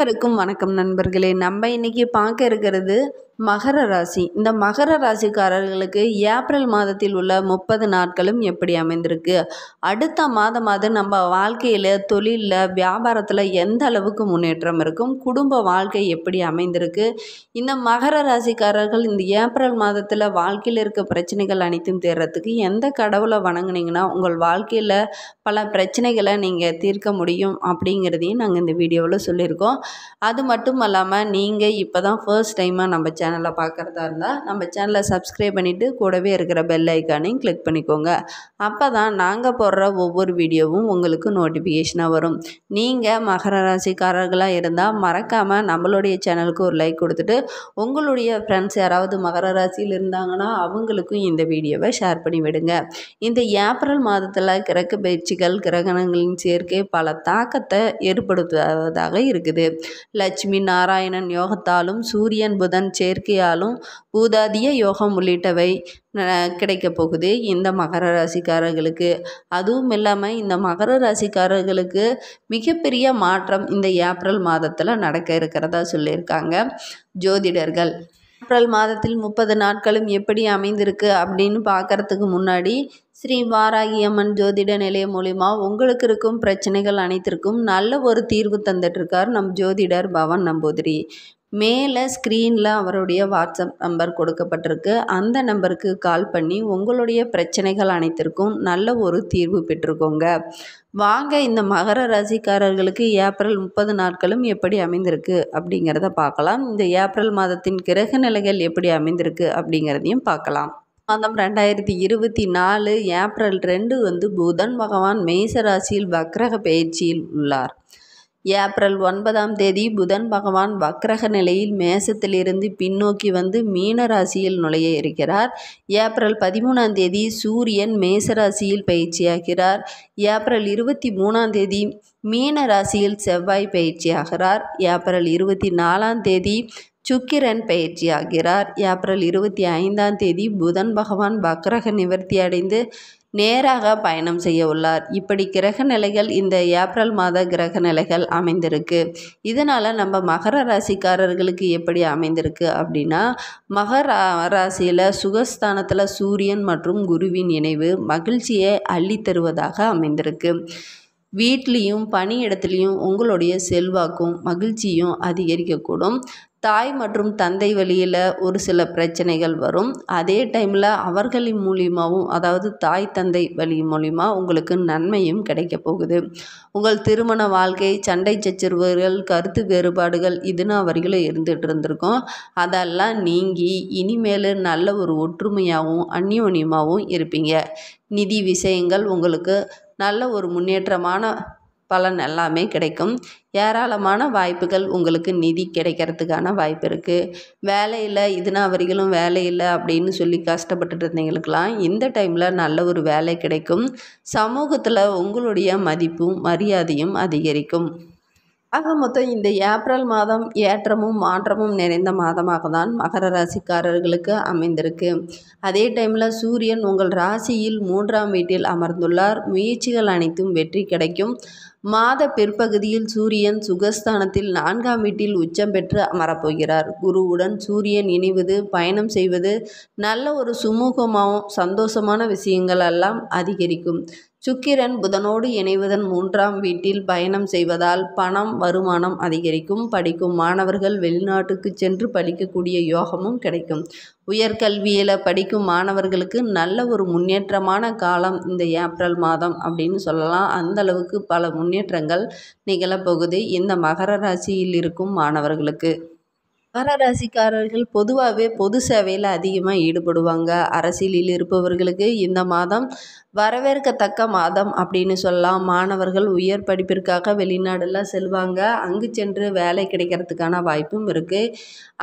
அனைவருக்கும் வணக்கம் நண்பர்களே நம்ம இன்னைக்கு பார்க்க இருக்கிறது மகர ராசி இந்த மகர ராசிக்காரர்களுக்கு ஏப்ரல் மாதத்தில் உள்ள முப்பது நாட்களும் எப்படி அமைந்திருக்கு அடுத்த மாதம் நம்ம வாழ்க்கையில் தொழிலில் வியாபாரத்தில் எந்த அளவுக்கு முன்னேற்றம் இருக்கும் குடும்ப வாழ்க்கை எப்படி அமைந்திருக்கு இந்த மகர ராசிக்காரர்கள் இந்த ஏப்ரல் மாதத்தில் வாழ்க்கையில் இருக்க பிரச்சனைகள் அனைத்தும் தேர்றதுக்கு எந்த கடவுளை வணங்குனீங்கன்னா உங்கள் வாழ்க்கையில் பல பிரச்சனைகளை நீங்கள் தீர்க்க முடியும் அப்படிங்கிறதையும் நாங்கள் இந்த வீடியோவில் சொல்லியிருக்கோம் அது மட்டும் இல்லாமல் நீங்கள் இப்போ தான் ஃபர்ஸ்ட் டைமாக நம்ம சேனல் சேனலில் பார்க்குறதா இருந்தால் நம்ம சேனலை சப்ஸ்கிரைப் பண்ணிவிட்டு கூடவே இருக்கிற பெல் ஐக்கானையும் கிளிக் பண்ணிக்கோங்க அப்போ தான் நாங்கள் போடுற ஒவ்வொரு வீடியோவும் உங்களுக்கு நோட்டிஃபிகேஷனாக வரும் நீங்கள் மகர ராசிக்காரர்களாக இருந்தால் மறக்காமல் நம்மளுடைய சேனலுக்கு ஒரு லைக் கொடுத்துட்டு உங்களுடைய ஃப்ரெண்ட்ஸ் யாராவது மகர ராசியில் இருந்தாங்கன்னா அவங்களுக்கும் இந்த வீடியோவை ஷேர் பண்ணி விடுங்க இந்த ஏப்ரல் மாதத்தில் கிரக பயிற்சிகள் கிரகணங்களின் சேர்க்கை பல தாக்கத்தை ஏற்படுத்துவதாக இருக்குது லட்சுமி நாராயணன் யோகத்தாலும் சூரியன் புதன் சேர்க்கை இயற்கையாலும் பூதாதிய யோகம் உள்ளிட்டவை கிடைக்கப் போகுது இந்த மகர ராசிக்காரர்களுக்கு அதுவும் இல்லாமல் இந்த மகர ராசிக்காரர்களுக்கு மிகப்பெரிய மாற்றம் இந்த ஏப்ரல் மாதத்தில் நடக்க இருக்கிறதா சொல்லியிருக்காங்க ஜோதிடர்கள் ஏப்ரல் மாதத்தில் முப்பது நாட்களும் எப்படி அமைந்திருக்கு அப்படின்னு பார்க்குறதுக்கு முன்னாடி ஸ்ரீ வாராகியம்மன் ஜோதிட நிலையம் மூலிமா உங்களுக்கு இருக்கும் பிரச்சனைகள் அனைத்திற்கும் நல்ல ஒரு தீர்வு தந்துட்டுருக்கார் நம் ஜோதிடர் பவன் நம்பூதிரி மேலே ஸ்க்ரீனில் அவருடைய வாட்ஸ்அப் நம்பர் கொடுக்கப்பட்டிருக்கு அந்த நம்பருக்கு கால் பண்ணி உங்களுடைய பிரச்சனைகள் அனைத்திற்கும் நல்ல ஒரு தீர்வு பெற்றுக்கோங்க வாங்க இந்த மகர ராசிக்காரர்களுக்கு ஏப்ரல் முப்பது நாட்களும் எப்படி அமைந்திருக்கு அப்படிங்கிறத பார்க்கலாம் இந்த ஏப்ரல் மாதத்தின் கிரக நிலைகள் எப்படி அமைந்திருக்கு அப்படிங்கிறதையும் பார்க்கலாம் மாதம் ரெண்டாயிரத்தி இருபத்தி நாலு ஏப்ரல் ரெண்டு வந்து புதன் பகவான் மேசராசியில் ராசியில் வக்ரக பயிற்சியில் உள்ளார் ஏப்ரல் ஒன்பதாம் தேதி புதன் பகவான் வக்ரக நிலையில் மேசத்திலிருந்து பின்னோக்கி வந்து மீன ராசியில் நுழைய இருக்கிறார் ஏப்ரல் பதிமூணாம் தேதி சூரியன் மேச ராசியில் பயிற்சியாகிறார் ஏப்ரல் இருபத்தி மூணாம் தேதி மீன ராசியில் செவ்வாய் பயிற்சியாகிறார் ஏப்ரல் இருபத்தி நாலாம் தேதி சுக்கிரன் பயிற்சியாகிறார் ஏப்ரல் இருபத்தி ஐந்தாம் தேதி புதன் பகவான் பக்ரக நிவர்த்தி அடைந்து நேராக பயணம் செய்ய உள்ளார் இப்படி கிரக நிலைகள் இந்த ஏப்ரல் மாத கிரக நிலைகள் அமைந்திருக்கு இதனால் நம்ம மகர ராசிக்காரர்களுக்கு எப்படி அமைந்திருக்கு அப்படின்னா மகர ராசியில் சுகஸ்தானத்தில் சூரியன் மற்றும் குருவின் இணைவு மகிழ்ச்சியை அள்ளித்தருவதாக அமைந்திருக்கு வீட்லேயும் பணியிடத்துலேயும் உங்களுடைய செல்வாக்கும் மகிழ்ச்சியும் அதிகரிக்கக்கூடும் தாய் மற்றும் தந்தை வழியில் ஒரு சில பிரச்சனைகள் வரும் அதே டைமில் அவர்களின் மூலியமாகவும் அதாவது தாய் தந்தை வழி மூலிமா உங்களுக்கு நன்மையும் கிடைக்க போகுது உங்கள் திருமண வாழ்க்கை சண்டை சச்சரவுகள் கருத்து வேறுபாடுகள் இதுனா வரையிலும் இருந்துகிட்டு இருந்திருக்கோம் அதெல்லாம் நீங்கி இனிமேல் நல்ல ஒரு ஒற்றுமையாகவும் அந்யோன்யமாகவும் இருப்பீங்க நிதி விஷயங்கள் உங்களுக்கு நல்ல ஒரு முன்னேற்றமான பலன் எல்லாமே கிடைக்கும் ஏராளமான வாய்ப்புகள் உங்களுக்கு நிதி கிடைக்கிறதுக்கான வாய்ப்பு இருக்குது வேலையில் இதுனா வரைக்கும் வேலை இல்லை அப்படின்னு சொல்லி கஷ்டப்பட்டுட்டு இருந்தீங்களுக்கெல்லாம் இந்த டைமில் நல்ல ஒரு வேலை கிடைக்கும் சமூகத்தில் உங்களுடைய மதிப்பும் மரியாதையும் அதிகரிக்கும் ஆக மொத்தம் இந்த ஏப்ரல் மாதம் ஏற்றமும் மாற்றமும் நிறைந்த மாதமாக தான் மகர ராசிக்காரர்களுக்கு அமைந்திருக்கு அதே டைமில் சூரியன் உங்கள் ராசியில் மூன்றாம் வீட்டில் அமர்ந்துள்ளார் முயற்சிகள் அனைத்தும் வெற்றி கிடைக்கும் மாத பிற்பகுதியில் சூரியன் சுகஸ்தானத்தில் நான்காம் வீட்டில் உச்சம் பெற்று அமரப்போகிறார் குருவுடன் சூரியன் இணைவது பயணம் செய்வது நல்ல ஒரு சுமூகமாகவும் சந்தோஷமான விஷயங்கள் எல்லாம் அதிகரிக்கும் சுக்கிரன் புதனோடு இணைவதன் மூன்றாம் வீட்டில் பயணம் செய்வதால் பணம் வருமானம் அதிகரிக்கும் படிக்கும் மாணவர்கள் வெளிநாட்டுக்கு சென்று படிக்கக்கூடிய யோகமும் கிடைக்கும் உயர்கல்வியில் படிக்கும் மாணவர்களுக்கு நல்ல ஒரு முன்னேற்றமான காலம் இந்த ஏப்ரல் மாதம் அப்படின்னு சொல்லலாம் அந்த அளவுக்கு பல முன்னேற்றங்கள் நிகழப்போகுது இந்த மகர ராசியில் இருக்கும் மாணவர்களுக்கு மகர ராசிக்காரர்கள் பொதுவாகவே பொது சேவையில் அதிகமாக ஈடுபடுவாங்க அரசியலில் இருப்பவர்களுக்கு இந்த மாதம் வரவேற்கத்தக்க மாதம் அப்படின்னு சொல்லலாம் மாணவர்கள் உயர் படிப்பிற்காக வெளிநாடெல்லாம் செல்வாங்க அங்கு சென்று வேலை கிடைக்கிறதுக்கான வாய்ப்பும் இருக்குது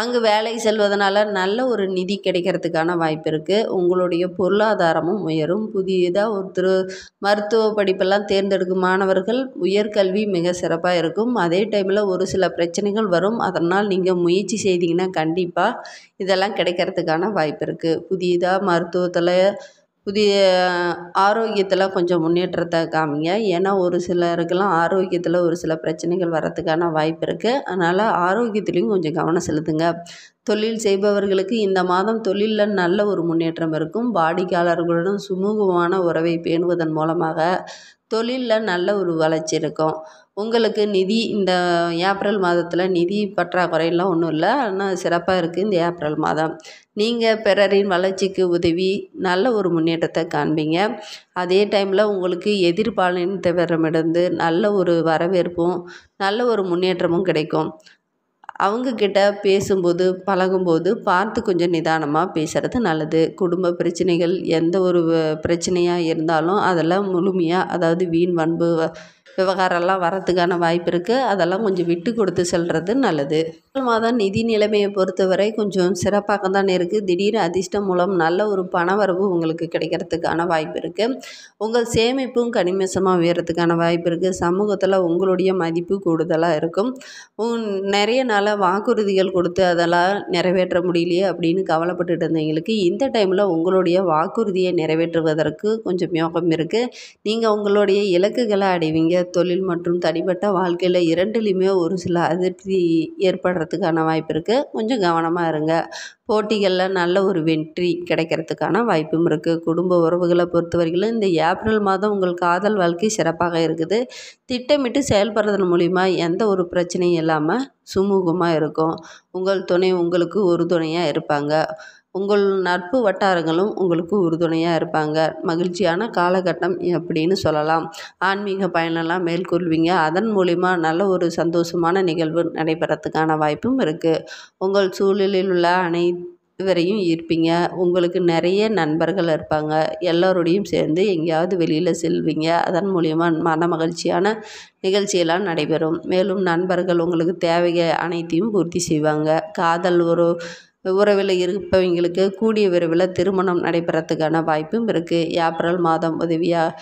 அங்கு வேலை செல்வதனால் நல்ல ஒரு நிதி கிடைக்கிறதுக்கான வாய்ப்பு இருக்குது உங்களுடைய பொருளாதாரமும் உயரும் புதியதாக ஒருத்தர் மருத்துவ படிப்பெல்லாம் தேர்ந்தெடுக்கும் மாணவர்கள் உயர்கல்வி மிக சிறப்பாக இருக்கும் அதே டைமில் ஒரு சில பிரச்சனைகள் வரும் அதனால் நீங்கள் முயற்சி செய்தீங்கன்னா கண்டிப்பாக இதெல்லாம் கிடைக்கிறதுக்கான வாய்ப்பு இருக்குது புதியதாக மருத்துவத்தில் புதிய ஆரோக்கியத்தில் கொஞ்சம் முன்னேற்றத்தை காமிங்க ஏன்னா ஒரு சிலருக்கெல்லாம் ஆரோக்கியத்தில் ஒரு சில பிரச்சனைகள் வரத்துக்கான வாய்ப்பு இருக்குது அதனால் ஆரோக்கியத்துலேயும் கொஞ்சம் கவனம் செலுத்துங்க தொழில் செய்பவர்களுக்கு இந்த மாதம் தொழிலில் நல்ல ஒரு முன்னேற்றம் இருக்கும் வாடிக்கையாளர்களுடன் சுமூகமான உறவை பேணுவதன் மூலமாக தொழிலில் நல்ல ஒரு வளர்ச்சி இருக்கும் உங்களுக்கு நிதி இந்த ஏப்ரல் மாதத்தில் நிதி பற்றாக்குறையெல்லாம் ஒன்றும் இல்லை ஆனால் சிறப்பாக இருக்குது இந்த ஏப்ரல் மாதம் நீங்கள் பிறரின் வளர்ச்சிக்கு உதவி நல்ல ஒரு முன்னேற்றத்தை காண்பீங்க அதே டைமில் உங்களுக்கு எதிர்பாலினத்தவரிடமிருந்து நல்ல ஒரு வரவேற்பும் நல்ல ஒரு முன்னேற்றமும் கிடைக்கும் அவங்கக்கிட்ட பேசும்போது பழகும்போது பார்த்து கொஞ்சம் நிதானமாக பேசுகிறது நல்லது குடும்ப பிரச்சனைகள் எந்த ஒரு பிரச்சனையாக இருந்தாலும் அதெல்லாம் முழுமையாக அதாவது வீண் வன்பு விவகாரம்லாம் வரத்துக்கான வாய்ப்பு இருக்குது அதெல்லாம் கொஞ்சம் விட்டு கொடுத்து செல்வது நல்லது மாதம் நிதி நிலைமையை பொறுத்தவரை கொஞ்சம் சிறப்பாக தான் இருக்குது திடீர் அதிர்ஷ்டம் மூலம் நல்ல ஒரு பணவரவு உங்களுக்கு கிடைக்கிறதுக்கான வாய்ப்பு இருக்குது உங்கள் சேமிப்பும் கனிமசமாக உயர்றதுக்கான வாய்ப்பு இருக்குது சமூகத்தில் உங்களுடைய மதிப்பு கூடுதலாக இருக்கும் நிறைய நாள் வாக்குறுதிகள் கொடுத்து அதெல்லாம் நிறைவேற்ற முடியலையே அப்படின்னு கவலைப்பட்டுட்டு இருந்தவங்களுக்கு இந்த டைமில் உங்களுடைய வாக்குறுதியை நிறைவேற்றுவதற்கு கொஞ்சம் யோகம் இருக்குது நீங்கள் உங்களுடைய இலக்குகளை அடைவீங்க தொழில் மற்றும் தனிப்பட்ட வாழ்க்கையில் இரண்டுலேயுமே ஒரு சில அதிருப்தி ஏற்படுறதுக்கான வாய்ப்பு இருக்குது கொஞ்சம் கவனமாக இருங்க போட்டிகளில் நல்ல ஒரு வெற்றி கிடைக்கிறதுக்கான வாய்ப்பும் இருக்குது குடும்ப உறவுகளை பொறுத்த வரைக்கும் இந்த ஏப்ரல் மாதம் உங்கள் காதல் வாழ்க்கை சிறப்பாக இருக்குது திட்டமிட்டு செயல்படுறதன் மூலிமா எந்த ஒரு பிரச்சனையும் இல்லாமல் சுமூகமாக இருக்கும் உங்கள் துணை உங்களுக்கு ஒரு துணையாக இருப்பாங்க உங்கள் நட்பு வட்டாரங்களும் உங்களுக்கு உறுதுணையாக இருப்பாங்க மகிழ்ச்சியான காலகட்டம் அப்படின்னு சொல்லலாம் ஆன்மீக பயனெல்லாம் மேற்கொள்வீங்க அதன் மூலிமா நல்ல ஒரு சந்தோஷமான நிகழ்வு நடைபெறத்துக்கான வாய்ப்பும் இருக்குது உங்கள் சூழலில் உள்ள அனை வரையும் இருப்பீங்க உங்களுக்கு நிறைய நண்பர்கள் இருப்பாங்க எல்லோரோடையும் சேர்ந்து எங்கேயாவது வெளியில் செல்வீங்க அதன் மூலிமா மன மகிழ்ச்சியான நிகழ்ச்சியெல்லாம் நடைபெறும் மேலும் நண்பர்கள் உங்களுக்கு தேவையை அனைத்தையும் பூர்த்தி செய்வாங்க காதல் ஒரு உறவில் இருப்பவங்களுக்கு கூடிய விரைவில் திருமணம் நடைபெறத்துக்கான வாய்ப்பும் இருக்குது ஏப்ரல் மாதம் உதவியாக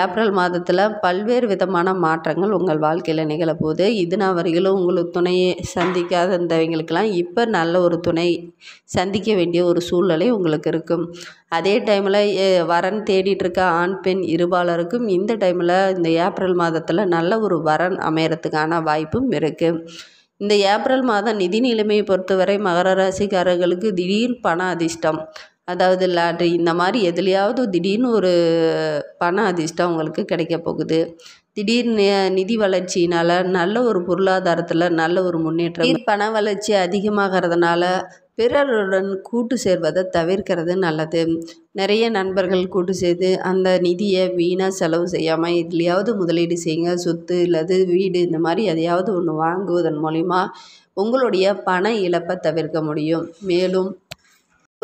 ஏப்ரல் மாதத்தில் பல்வேறு விதமான மாற்றங்கள் உங்கள் வாழ்க்கையில் நிகழப்போகுது இதுனா வரையிலும் உங்களுக்கு துணையை சந்திக்காத இருந்தவங்களுக்கெல்லாம் இப்போ நல்ல ஒரு துணை சந்திக்க வேண்டிய ஒரு சூழ்நிலை உங்களுக்கு இருக்கும் அதே டைமில் வரன் தேடிட்டுருக்க ஆண் பெண் இருபாலருக்கும் இந்த டைமில் இந்த ஏப்ரல் மாதத்தில் நல்ல ஒரு வரன் அமையறதுக்கான வாய்ப்பும் இருக்குது இந்த ஏப்ரல் மாதம் நிதி நிலைமையை பொறுத்தவரை மகர ராசிக்காரர்களுக்கு திடீர் பண அதிர்ஷ்டம் அதாவது லாட்ரி இந்த மாதிரி எதுலையாவது திடீர்னு ஒரு பண அதிர்ஷ்டம் உங்களுக்கு கிடைக்க போகுது திடீர் நிதி வளர்ச்சியினால் நல்ல ஒரு பொருளாதாரத்தில் நல்ல ஒரு முன்னேற்றம் பண வளர்ச்சி அதிகமாகிறதுனால பிறருடன் கூட்டு சேர்வதை தவிர்க்கிறது நல்லது நிறைய நண்பர்கள் கூட்டு சேர்த்து அந்த நிதியை வீணாக செலவு செய்யாமல் எதுலேயாவது முதலீடு செய்யுங்க சொத்து இல்லது வீடு இந்த மாதிரி எதையாவது ஒன்று வாங்குவதன் மூலிமா உங்களுடைய பண இழப்பை தவிர்க்க முடியும் மேலும்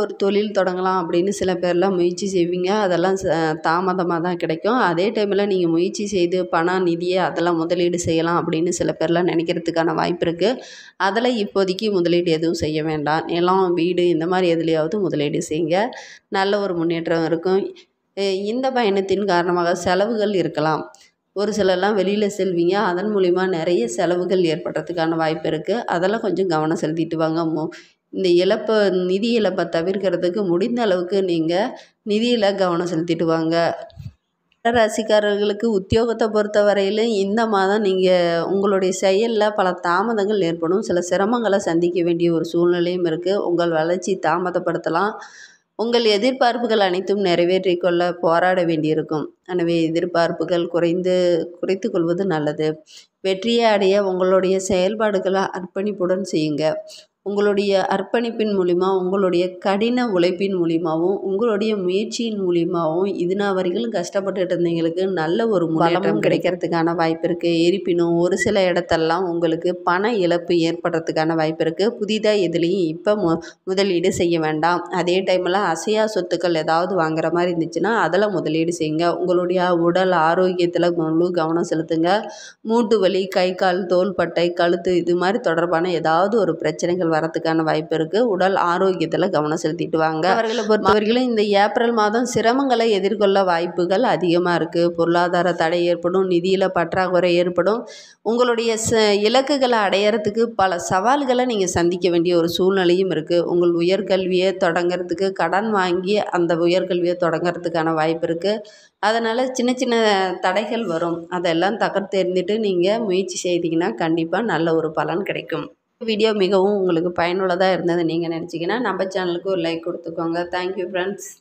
ஒரு தொழில் தொடங்கலாம் அப்படின்னு சில பேர்லாம் முயற்சி செய்வீங்க அதெல்லாம் ச தாமதமாக தான் கிடைக்கும் அதே டைமில் நீங்கள் முயற்சி செய்து பணம் நிதியை அதெல்லாம் முதலீடு செய்யலாம் அப்படின்னு சில பேர்லாம் நினைக்கிறதுக்கான வாய்ப்பு இருக்குது அதில் இப்போதைக்கு முதலீடு எதுவும் செய்ய வேண்டாம் நிலம் வீடு இந்த மாதிரி எதுலேயாவது முதலீடு செய்யுங்க நல்ல ஒரு முன்னேற்றம் இருக்கும் இந்த பயணத்தின் காரணமாக செலவுகள் இருக்கலாம் ஒரு சிலர்லாம் வெளியில் செல்வீங்க அதன் மூலிமா நிறைய செலவுகள் ஏற்படுறதுக்கான வாய்ப்பு இருக்குது அதெல்லாம் கொஞ்சம் கவனம் செலுத்திட்டு வாங்க இந்த இழப்பை நிதி இழப்பை தவிர்க்கிறதுக்கு முடிந்த அளவுக்கு நீங்கள் நிதியில் கவனம் செலுத்திட்டு வாங்க ராசிக்காரர்களுக்கு உத்தியோகத்தை பொறுத்த வரையிலும் இந்த மாதம் நீங்கள் உங்களுடைய செயலில் பல தாமதங்கள் ஏற்படும் சில சிரமங்களை சந்திக்க வேண்டிய ஒரு சூழ்நிலையும் இருக்குது உங்கள் வளர்ச்சி தாமதப்படுத்தலாம் உங்கள் எதிர்பார்ப்புகள் அனைத்தும் நிறைவேற்றிக்கொள்ள போராட வேண்டியிருக்கும் எனவே எதிர்பார்ப்புகள் குறைந்து குறைத்து கொள்வது நல்லது வெற்றியை அடைய உங்களுடைய செயல்பாடுகளை அர்ப்பணிப்புடன் செய்யுங்க உங்களுடைய அர்ப்பணிப்பின் மூலிமா உங்களுடைய கடின உழைப்பின் மூலிமாவும் உங்களுடைய முயற்சியின் மூலிமாவும் இதுநாள் வரைக்கும் கஷ்டப்பட்டுட்டு இருந்தவங்களுக்கு நல்ல ஒரு பலமும் கிடைக்கிறதுக்கான வாய்ப்பு இருக்குது இருப்பினும் ஒரு சில இடத்தெல்லாம் உங்களுக்கு பண இழப்பு ஏற்படுறதுக்கான வாய்ப்பு இருக்குது புதிதாக எதுலேயும் இப்போ மு முதலீடு செய்ய வேண்டாம் அதே டைமில் அசையா சொத்துக்கள் ஏதாவது வாங்குற மாதிரி இருந்துச்சுன்னா அதில் முதலீடு செய்யுங்க உங்களுடைய உடல் ஆரோக்கியத்தில் முழு கவனம் செலுத்துங்க மூட்டு வலி கை கால் தோள்பட்டை கழுத்து இது மாதிரி தொடர்பான ஏதாவது ஒரு பிரச்சனைகள் வரத்துக்கான வாய்ப்பு இருக்குது உடல் ஆரோக்கியத்தில் கவனம் செலுத்திட்டு வாங்க அவர்களை இந்த ஏப்ரல் மாதம் சிரமங்களை எதிர்கொள்ள வாய்ப்புகள் அதிகமாக இருக்குது பொருளாதார தடை ஏற்படும் நிதியில் பற்றாக்குறை ஏற்படும் உங்களுடைய ச இலக்குகளை அடையறதுக்கு பல சவால்களை நீங்கள் சந்திக்க வேண்டிய ஒரு சூழ்நிலையும் இருக்குது உங்கள் உயர்கல்வியை தொடங்கிறதுக்கு கடன் வாங்கி அந்த உயர்கல்வியை தொடங்கிறதுக்கான வாய்ப்பு இருக்குது அதனால் சின்ன சின்ன தடைகள் வரும் அதெல்லாம் தகர்த்தெறிந்துட்டு நீங்கள் முயற்சி செய்தீங்கன்னா கண்டிப்பாக நல்ல ஒரு பலன் கிடைக்கும் வீடியோ மிகவும் உங்களுக்கு பயனுள்ளதாக இருந்தது நீங்கள் நினச்சிங்கன்னா நம்ம சேனலுக்கு ஒரு லைக் கொடுத்துக்கோங்க தேங்க்யூ ஃப்ரெண்ட்ஸ்